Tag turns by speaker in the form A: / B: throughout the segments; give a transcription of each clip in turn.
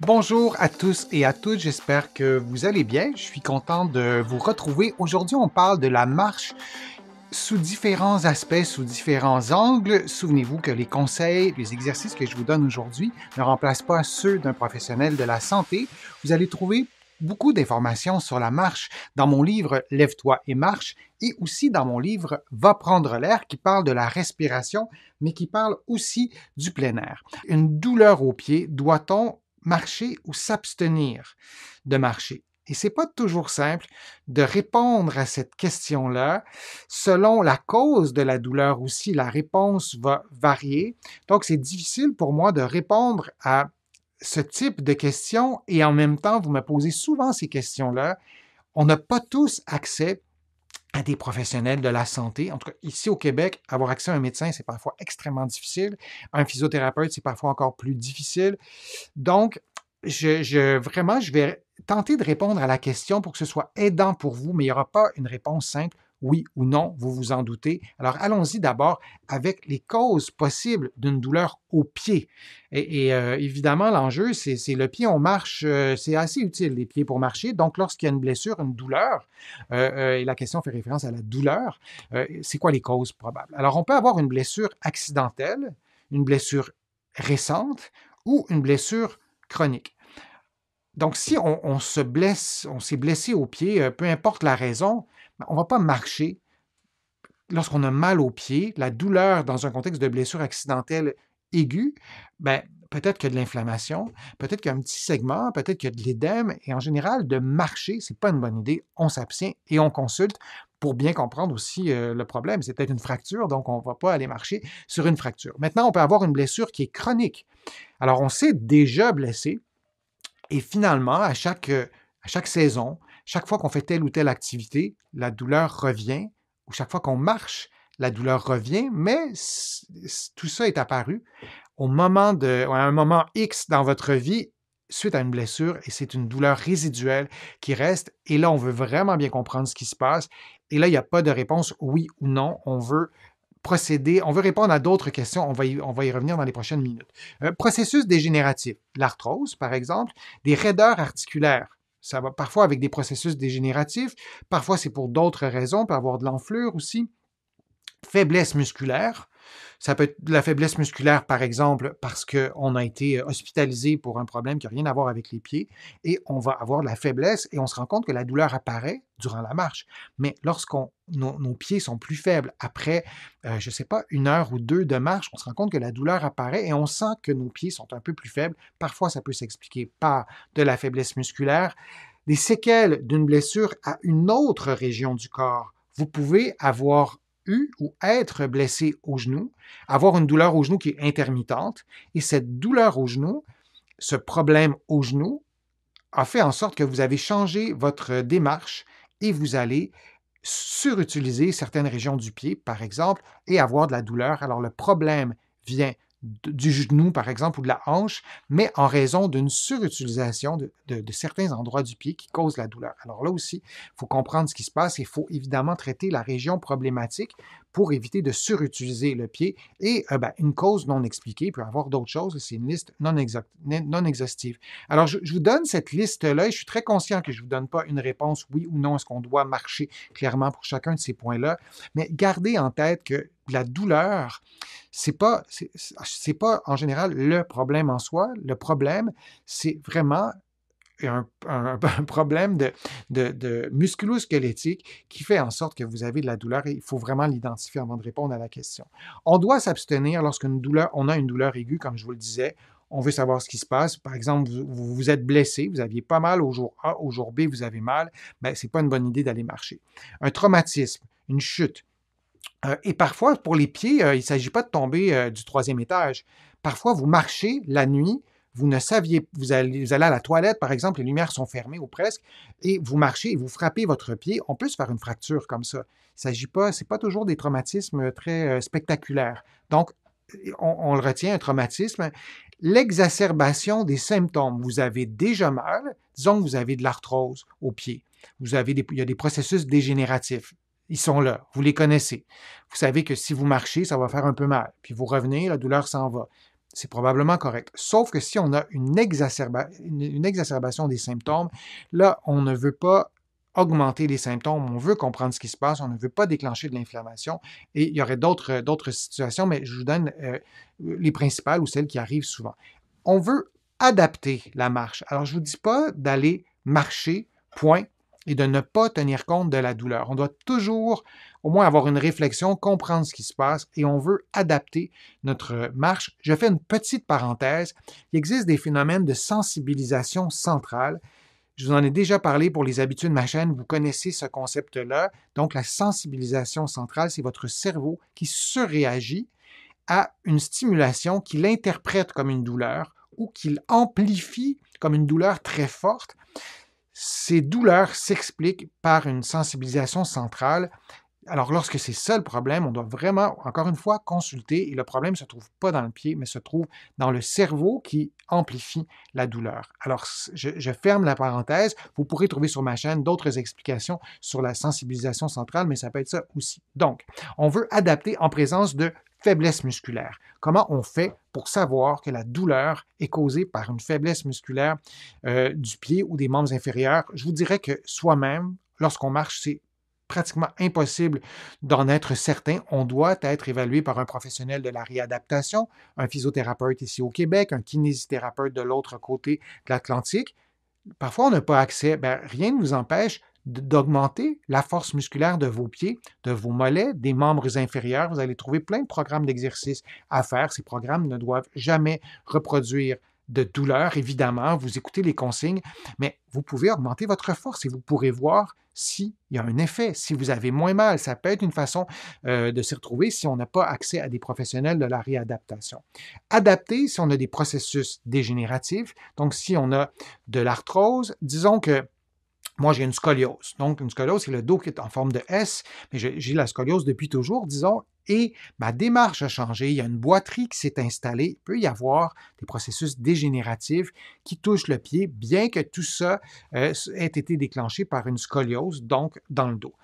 A: Bonjour à tous et à toutes, j'espère que vous allez bien. Je suis content de vous retrouver. Aujourd'hui, on parle de la marche sous différents aspects, sous différents angles. Souvenez-vous que les conseils, les exercices que je vous donne aujourd'hui ne remplacent pas ceux d'un professionnel de la santé. Vous allez trouver beaucoup d'informations sur la marche dans mon livre Lève-toi et marche et aussi dans mon livre Va prendre l'air qui parle de la respiration mais qui parle aussi du plein air. Une douleur au pied, doit-on marcher ou s'abstenir de marcher. Et c'est pas toujours simple de répondre à cette question-là. Selon la cause de la douleur aussi, la réponse va varier. Donc, c'est difficile pour moi de répondre à ce type de questions et en même temps, vous me posez souvent ces questions-là. On n'a pas tous accès à des professionnels de la santé. En tout cas, ici au Québec, avoir accès à un médecin, c'est parfois extrêmement difficile. Un physiothérapeute, c'est parfois encore plus difficile. Donc, je, vraiment, je vais tenter de répondre à la question pour que ce soit aidant pour vous, mais il n'y aura pas une réponse simple oui ou non, vous vous en doutez. Alors allons-y d'abord avec les causes possibles d'une douleur au pied. Et, euh, évidemment, l'enjeu, c'est le pied, on marche, euh, c'est assez utile, les pieds pour marcher. Donc lorsqu'il y a une blessure, une douleur, euh, et la question fait référence à la douleur, c'est quoi les causes probables? Alors on peut avoir une blessure accidentelle, une blessure récente ou une blessure chronique. Donc, si on, on se blesse, on s'est blessé au pied, peu importe la raison, on ne va pas marcher lorsqu'on a mal aux pieds, la douleur dans un contexte de blessure accidentelle aiguë, ben, peut-être qu'il y a de l'inflammation, peut-être qu'il y a un petit segment, peut-être qu'il y a de l'édème. Et en général, de marcher, ce n'est pas une bonne idée. On s'abstient et on consulte pour bien comprendre aussi euh, le problème. C'est peut-être une fracture, donc on ne va pas aller marcher sur une fracture. Maintenant, on peut avoir une blessure qui est chronique. Alors, on s'est déjà blessé et finalement, à euh, à chaque saison, chaque fois qu'on fait telle ou telle activité, la douleur revient, ou chaque fois qu'on marche, la douleur revient, mais tout ça est apparu au moment de, à un moment X dans votre vie suite à une blessure et c'est une douleur résiduelle qui reste. Et là, on veut vraiment bien comprendre ce qui se passe. Et là, il n'y a pas de réponse oui ou non. On veut procéder, on veut répondre à d'autres questions. On va, y, revenir dans les prochaines minutes. Euh, processus dégénératif, l'arthrose, par exemple, des raideurs articulaires ça va parfois avec des processus dégénératifs, parfois c'est pour d'autres raisons, peut avoir de l'enflure aussi. Faiblesse musculaire, ça peut être de la faiblesse musculaire, par exemple, parce qu'on a été euh, hospitalisé pour un problème qui n'a rien à voir avec les pieds, et on va avoir de la faiblesse, et on se rend compte que la douleur apparaît durant la marche. Mais lorsqu'on nos, pieds sont plus faibles après, euh, je ne sais pas, une heure ou deux de marche, on se rend compte que la douleur apparaît et on sent que nos pieds sont un peu plus faibles. Parfois, ça peut s'expliquer par de la faiblesse musculaire, des séquelles d'une blessure à une autre région du corps. Vous pouvez avoir ou être blessé au genou, avoir une douleur au genou qui est intermittente, et cette douleur au genou, ce problème au genou, a fait en sorte que vous avez changé votre démarche et vous allez surutiliser certaines régions du pied, par exemple, et avoir de la douleur. Alors le problème vient du genou, par exemple, ou de la hanche, mais en raison d'une surutilisation de, certains endroits du pied qui causent la douleur. Alors là aussi, il faut comprendre ce qui se passe et il faut évidemment traiter la région problématique pour éviter de surutiliser le pied. Et euh, ben, une cause non expliquée peut avoir d'autres choses, c'est une liste non, exhaustive. Alors, je, vous donne cette liste-là et je suis très conscient que je ne vous donne pas une réponse oui ou non, est-ce qu'on doit marcher clairement pour chacun de ces points-là, mais gardez en tête que la douleur, c'est pas, c'est pas en général le problème en soi. Le problème, c'est vraiment un, problème de, de, qui fait en sorte que vous avez de la douleur et il faut vraiment l'identifier avant de répondre à la question. On doit s'abstenir lorsqu'une douleur, on a une douleur aiguë, comme je vous le disais, on veut savoir ce qui se passe. Par exemple, vous vous êtes blessé, vous aviez pas mal au jour A, au jour B, vous avez mal, ben, ce n'est pas une bonne idée d'aller marcher. Un traumatisme, une chute. Euh, et parfois, pour les pieds, euh, il ne s'agit pas de tomber euh, du troisième étage. Parfois, vous marchez la nuit, vous ne saviez, vous allez, à la toilette, par exemple, les lumières sont fermées ou presque, et vous marchez et vous frappez votre pied, on peut se faire une fracture comme ça. Il s'agit pas, c'est pas toujours des traumatismes euh, très euh, spectaculaires. Donc, on, le retient, un traumatisme. L'exacerbation des symptômes. Vous avez déjà mal, disons que vous avez de l'arthrose au pied. Vous avez il y a des processus dégénératifs. Ils sont là, vous les connaissez. Vous savez que si vous marchez, ça va faire un peu mal. Puis vous revenez, la douleur s'en va c'est probablement correct. Sauf que si on a une, exacerbation des symptômes, là, on ne veut pas augmenter les symptômes, on veut comprendre ce qui se passe, on ne veut pas déclencher de l'inflammation. Et il y aurait d'autres situations, mais je vous donne euh, les principales ou celles qui arrivent souvent. On veut adapter la marche. Alors, je ne vous dis pas d'aller marcher, point, et de ne pas tenir compte de la douleur. On doit toujours au moins avoir une réflexion, comprendre ce qui se passe et on veut adapter notre marche. Je fais une petite parenthèse. Il existe des phénomènes de sensibilisation centrale. Je vous en ai déjà parlé pour les habitudes de ma chaîne, vous connaissez ce concept-là. Donc la sensibilisation centrale, c'est votre cerveau qui surréagit à une stimulation qu'il interprète comme une douleur ou qu'il amplifie comme une douleur très forte. Ces douleurs s'expliquent par une sensibilisation centrale. Alors lorsque c'est ça le problème, on doit vraiment, encore une fois, consulter et le problème ne se trouve pas dans le pied, mais se trouve dans le cerveau qui amplifie la douleur. Alors je, ferme la parenthèse, vous pourrez trouver sur ma chaîne d'autres explications sur la sensibilisation centrale, mais ça peut être ça aussi. Donc, on veut adapter en présence de faiblesse musculaire. Comment on fait pour savoir que la douleur est causée par une faiblesse musculaire euh, du pied ou des membres inférieurs? Je vous dirais que soi-même, lorsqu'on marche, c'est pratiquement impossible d'en être certain. On doit être évalué par un professionnel de la réadaptation, un physiothérapeute ici au Québec, un kinésithérapeute de l'autre côté de l'Atlantique. Parfois, on n'a pas accès. Ben, rien ne vous empêche d'augmenter la force musculaire de vos pieds, de vos mollets, des membres inférieurs. Vous allez trouver plein de programmes d'exercices à faire. Ces programmes ne doivent jamais reproduire de douleur, évidemment. Vous écoutez les consignes, mais vous pouvez augmenter votre force et vous pourrez voir s'il y a un effet, si vous avez moins mal. Ça peut être une façon euh, de s'y retrouver si on n'a pas accès à des professionnels de la réadaptation. Adapter si on a des processus dégénératifs, donc si on a de l'arthrose, disons que moi, j'ai une scoliose. Donc, une scoliose, c'est le dos qui est en forme de S, mais j'ai la scoliose depuis toujours, disons, et ma démarche a changé. Il y a une boiterie qui s'est installée. Il peut y avoir des processus dégénératifs qui touchent le pied, bien que tout ça euh, ait été déclenché par une scoliose, donc dans le dos.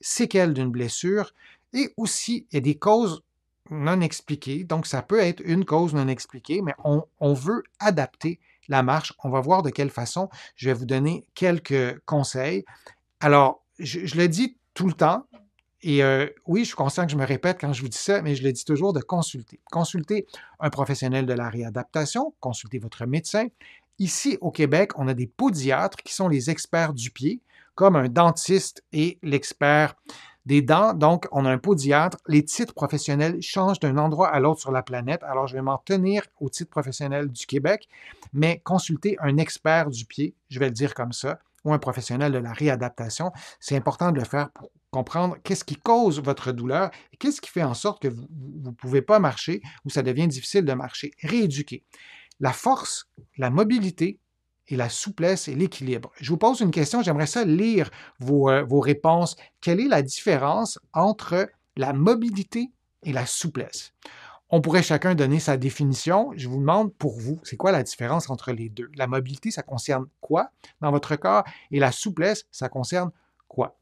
A: C'est qu'elle d'une blessure, et aussi, il des causes non expliquées. Donc, ça peut être une cause non expliquée, mais on veut adapter la marche. On va voir de quelle façon. Je vais vous donner quelques conseils. Alors, je, le dis tout le temps, et euh, oui, je suis conscient que je me répète quand je vous dis ça, mais je le dis toujours de consulter. Consultez un professionnel de la réadaptation, consultez votre médecin. Ici, au Québec, on a des podiatres qui sont les experts du pied, comme un dentiste et l'expert des dents. Donc, on a un podiatre. Les titres professionnels changent d'un endroit à l'autre sur la planète. Alors, je vais m'en tenir au titre professionnel du Québec, mais consulter un expert du pied, je vais le dire comme ça, ou un professionnel de la réadaptation. C'est important de le faire pour comprendre qu'est-ce qui cause votre douleur, qu'est-ce qui fait en sorte que vous ne pouvez pas marcher ou ça devient difficile de marcher. Rééduquer. La force, la mobilité, et la souplesse et l'équilibre. Je vous pose une question, j'aimerais ça lire euh, vos, réponses. Quelle est la différence entre la mobilité et la souplesse? On pourrait chacun donner sa définition. Je vous demande pour vous, c'est quoi la différence entre les deux? La mobilité, ça concerne quoi dans votre corps et la souplesse, ça concerne quoi?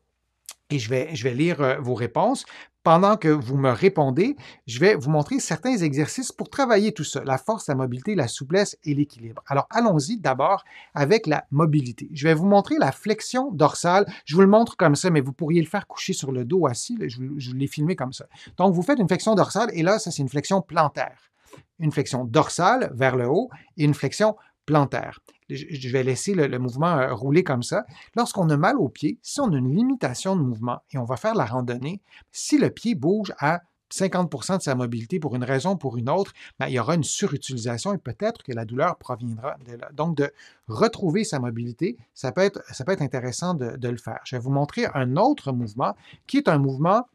A: Et je vais, je vais lire euh, vos réponses. Pendant que vous me répondez, je vais vous montrer certains exercices pour travailler tout ça, la force, la mobilité, la souplesse et l'équilibre. Alors allons-y d'abord avec la mobilité. Je vais vous montrer la flexion dorsale. Je vous le montre comme ça, mais vous pourriez le faire coucher sur le dos assis. je, je l'ai filmé comme ça. Donc vous faites une flexion dorsale et là, ça c'est une flexion plantaire. Une flexion dorsale vers le haut et une flexion plantaire je vais laisser le, mouvement euh, rouler comme ça. Lorsqu'on a mal au pied, si on a une limitation de mouvement et on va faire la randonnée, si le pied bouge à 50 de sa mobilité pour une raison ou pour une autre, ben, il y aura une surutilisation et peut-être que la douleur proviendra de là. Donc, de retrouver sa mobilité, ça peut être, intéressant de, de le faire. Je vais vous montrer un autre mouvement qui est un mouvement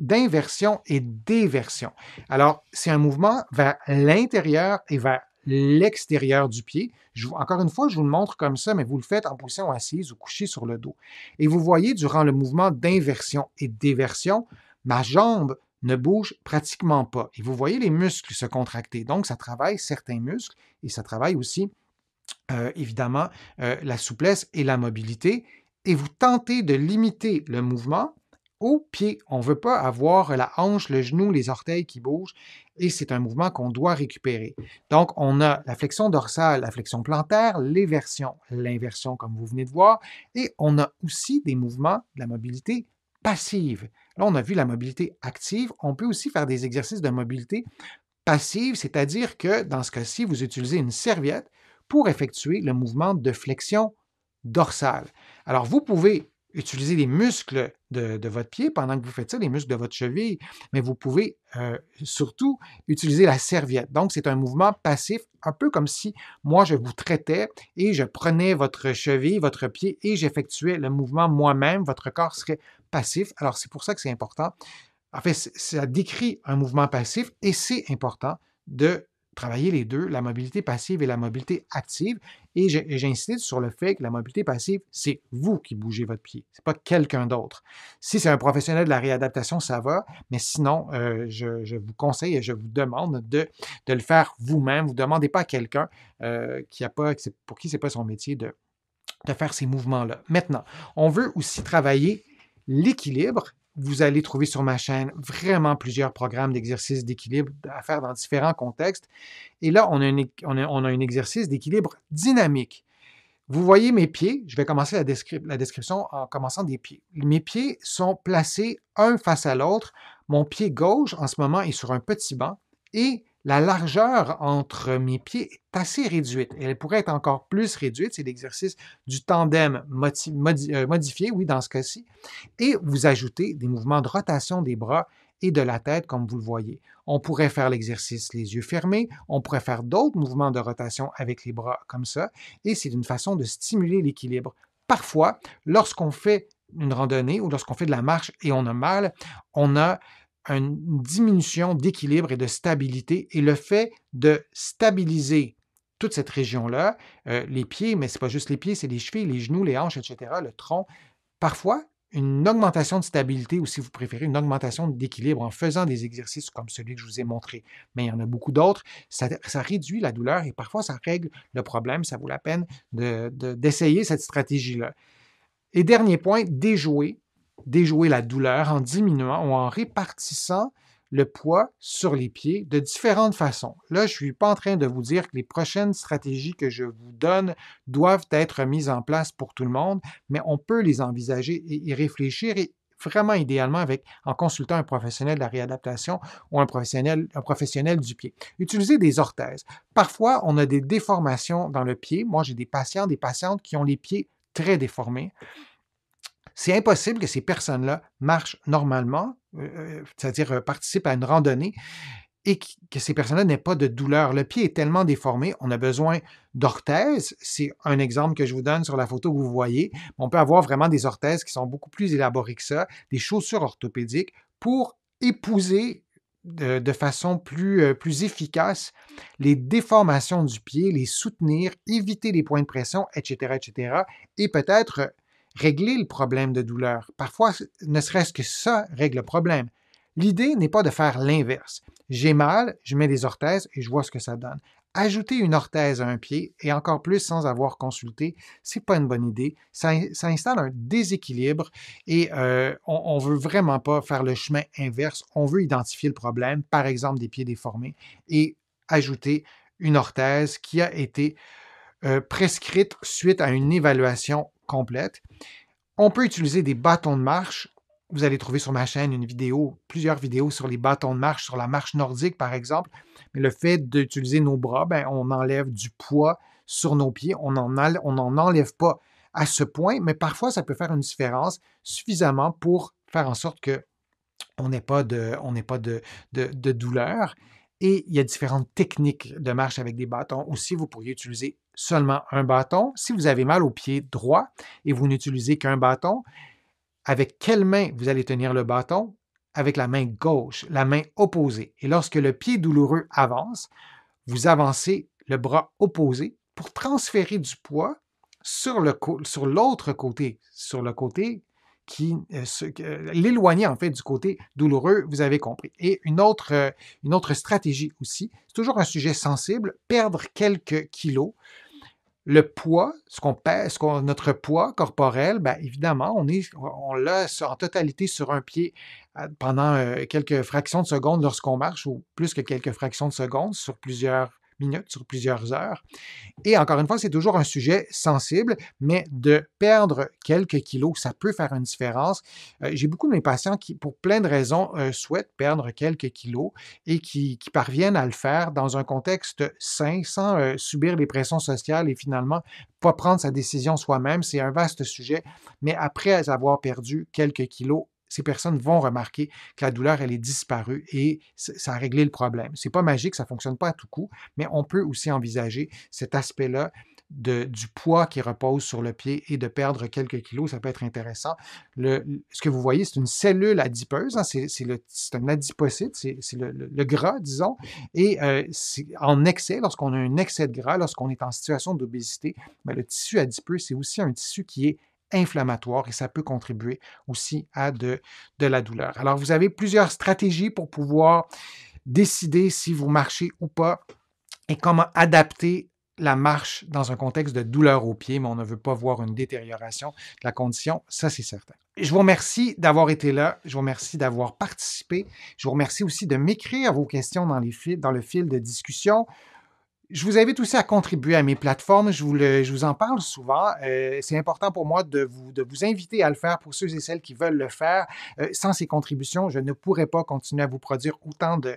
A: d'inversion et d'éversion. Alors, c'est un mouvement vers l'intérieur et vers l'extérieur du pied. encore une fois, je vous le montre comme ça, mais vous le faites en position assise ou couché sur le dos. Et vous voyez, durant le mouvement d'inversion et d'éversion, ma jambe ne bouge pratiquement pas. Et vous voyez les muscles se contracter. Donc, ça travaille certains muscles et ça travaille aussi, euh, évidemment, euh, la souplesse et la mobilité. Et vous tentez de limiter le mouvement au pied. On ne veut pas avoir la hanche, le genou, les orteils qui bougent et c'est un mouvement qu'on doit récupérer. Donc, on a la flexion dorsale, la flexion plantaire, l'éversion, l'inversion comme vous venez de voir et on a aussi des mouvements de la mobilité passive. Là, on a vu la mobilité active. On peut aussi faire des exercices de mobilité passive, c'est-à-dire que dans ce cas-ci, vous utilisez une serviette pour effectuer le mouvement de flexion dorsale. Alors, vous pouvez utiliser les muscles de, votre pied pendant que vous faites ça, les muscles de votre cheville, mais vous pouvez euh, surtout utiliser la serviette. Donc, c'est un mouvement passif, un peu comme si moi, je vous traitais et je prenais votre cheville, votre pied et j'effectuais le mouvement moi-même. Votre corps serait passif. Alors, c'est pour ça que c'est important. En fait, ça décrit un mouvement passif et c'est important de travailler les deux, la mobilité passive et la mobilité active. Et j'insiste sur le fait que la mobilité passive, c'est vous qui bougez votre pied, c'est pas quelqu'un d'autre. Si c'est un professionnel de la réadaptation, ça va, mais sinon, euh, je, vous conseille et je vous demande de, de le faire vous-même. Vous ne demandez pas à quelqu'un euh, qui a pas, pour qui ce n'est pas son métier de, de faire ces mouvements-là. Maintenant, on veut aussi travailler l'équilibre vous allez trouver sur ma chaîne vraiment plusieurs programmes d'exercices d'équilibre à faire dans différents contextes. Et là, on a, un exercice d'équilibre dynamique. Vous voyez mes pieds, je vais commencer la, description en commençant des pieds. Mes pieds sont placés un face à l'autre. Mon pied gauche en ce moment est sur un petit banc et la largeur entre mes pieds est assez réduite. Elle pourrait être encore plus réduite. C'est l'exercice du tandem euh, modifié, oui, dans ce cas-ci. Et vous ajoutez des mouvements de rotation des bras et de la tête, comme vous le voyez. On pourrait faire l'exercice les yeux fermés, on pourrait faire d'autres mouvements de rotation avec les bras comme ça, et c'est une façon de stimuler l'équilibre. Parfois, lorsqu'on fait une randonnée ou lorsqu'on fait de la marche et on a mal, on a une diminution d'équilibre et de stabilité et le fait de stabiliser toute cette région-là, euh, les pieds, mais ce n'est pas juste les pieds, c'est les chevilles, les genoux, les hanches, etc., le tronc. Parfois, une augmentation de stabilité ou si vous préférez une augmentation d'équilibre en faisant des exercices comme celui que je vous ai montré. Mais il y en a beaucoup d'autres. Ça, réduit la douleur et parfois ça règle le problème. Ça vaut la peine d'essayer cette stratégie-là. Et dernier point, déjouer déjouer la douleur en diminuant ou en répartissant le poids sur les pieds de différentes façons. Là, je ne suis pas en train de vous dire que les prochaines stratégies que je vous donne doivent être mises en place pour tout le monde, mais on peut les envisager et y réfléchir et vraiment idéalement avec, en consultant un professionnel de la réadaptation ou un professionnel, un professionnel du pied. Utilisez des orthèses. Parfois, on a des déformations dans le pied. Moi, j'ai des patients, des patientes qui ont les pieds très déformés c'est impossible que ces personnes-là marchent normalement, euh, euh, c'est-à-dire euh, participent à une randonnée, et que ces personnes-là n'aient pas de douleur. Le pied est tellement déformé, on a besoin d'orthèses. C'est un exemple que je vous donne sur la photo que vous voyez. On peut avoir vraiment des orthèses qui sont beaucoup plus élaborées que ça, des chaussures orthopédiques pour épouser de, façon plus, plus efficace les déformations du pied, les soutenir, éviter les points de pression, etc., etc., et peut-être régler le problème de douleur. Parfois, ne serait-ce que ça règle le problème. L'idée n'est pas de faire l'inverse. J'ai mal, je mets des orthèses et je vois ce que ça donne. Ajouter une orthèse à un pied, et encore plus sans avoir consulté, c'est pas une bonne idée. Ça, installe un déséquilibre et euh, on, ne veut vraiment pas faire le chemin inverse. On veut identifier le problème, par exemple des pieds déformés, et ajouter une orthèse qui a été euh, prescrite suite à une évaluation complète. On peut utiliser des bâtons de marche. Vous allez trouver sur ma chaîne une vidéo, plusieurs vidéos sur les bâtons de marche, sur la marche nordique par exemple. Mais le fait d'utiliser nos bras, ben, on enlève du poids sur nos pieds, on n'en on en enlève pas à ce point, mais parfois ça peut faire une différence suffisamment pour faire en sorte que on n'ait pas, de, on pas de douleur. Et il y a différentes techniques de marche avec des bâtons. Aussi, vous pourriez utiliser seulement un bâton. Si vous avez mal au pied droit et vous n'utilisez qu'un bâton, avec quelle main vous allez tenir le bâton? Avec la main gauche, la main opposée. Et lorsque le pied douloureux avance, vous avancez le bras opposé pour transférer du poids sur l'autre côté, sur le côté qui euh, l'éloigner en fait du côté douloureux, vous avez compris. Et une autre, euh, une autre stratégie aussi, c'est toujours un sujet sensible, perdre quelques kilos le poids, ce qu'on pèse, ce notre poids corporel, ben, évidemment, on, est, on l'a en totalité sur un pied pendant euh, quelques fractions de secondes lorsqu'on marche, ou plus que quelques fractions de secondes sur plusieurs minutes, sur plusieurs heures. Et encore une fois, c'est toujours un sujet sensible, mais de perdre quelques kilos, ça peut faire une différence. Euh, j'ai beaucoup de mes patients qui, pour plein de raisons, euh, souhaitent perdre quelques kilos et qui, parviennent à le faire dans un contexte sain, sans euh, subir les pressions sociales et finalement pas prendre sa décision soi-même. C'est un vaste sujet, mais après avoir perdu quelques kilos, ces personnes vont remarquer que la douleur, elle est disparue et ça a réglé le problème. C'est pas magique, ça fonctionne pas à tout coup, mais on peut aussi envisager cet aspect-là de, du poids qui repose sur le pied et de perdre quelques kilos, ça peut être intéressant. ce que vous voyez, c'est une cellule adipeuse, hein, c'est, un adipocyte, c'est, le, gras, disons, et euh, en excès, lorsqu'on a un excès de gras, lorsqu'on est en situation d'obésité, ben, le tissu adipeux, c'est aussi un tissu qui est inflammatoire et ça peut contribuer aussi à de, la douleur. Alors, vous avez plusieurs stratégies pour pouvoir décider si vous marchez ou pas et comment adapter la marche dans un contexte de douleur au pied, mais on ne veut pas voir une détérioration de la condition, ça c'est certain. Je vous remercie d'avoir été là, je vous remercie d'avoir participé, je vous remercie aussi de m'écrire vos questions dans, les dans le fil de discussion. Je vous invite aussi à contribuer à mes plateformes. Je vous, en parle souvent. Euh, c'est important pour moi de vous, inviter à le faire pour ceux et celles qui veulent le faire. Euh, sans ces contributions, je ne pourrais pas continuer à vous produire autant de,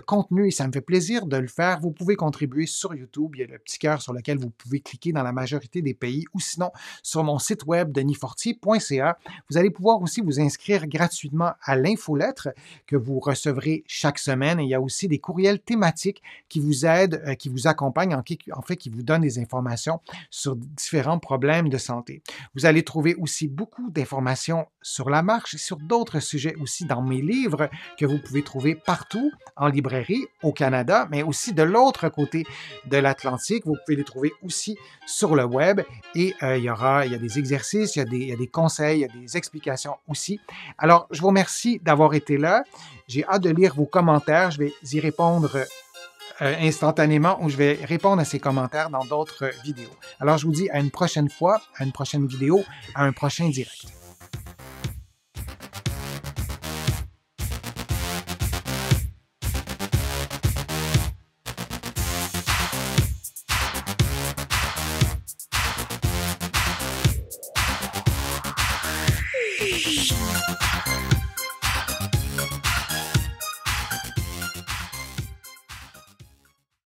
A: contenu et ça me fait plaisir de le faire. Vous pouvez contribuer sur YouTube. Il y a le petit cœur sur lequel vous pouvez cliquer dans la majorité des pays ou sinon sur mon site web denisfortier.ca. Vous allez pouvoir aussi vous inscrire gratuitement à l'infolettre que vous recevrez chaque semaine. il y a aussi des courriels thématiques qui vous aident euh, qui vous accompagne, en, qui, en fait, qui vous donne des informations sur différents problèmes de santé. Vous allez trouver aussi beaucoup d'informations sur la marche et sur d'autres sujets aussi dans mes livres que vous pouvez trouver partout en librairie au Canada, mais aussi de l'autre côté de l'Atlantique. Vous pouvez les trouver aussi sur le web et euh, il y aura, il y a des exercices, des, il y a des conseils, il y a des explications aussi. Alors, je vous remercie d'avoir été là. J'ai hâte de lire vos commentaires. Je vais y répondre euh, instantanément où je vais répondre à ces commentaires dans d'autres vidéos. Alors, je vous dis à une prochaine fois, à une prochaine vidéo, à un prochain direct.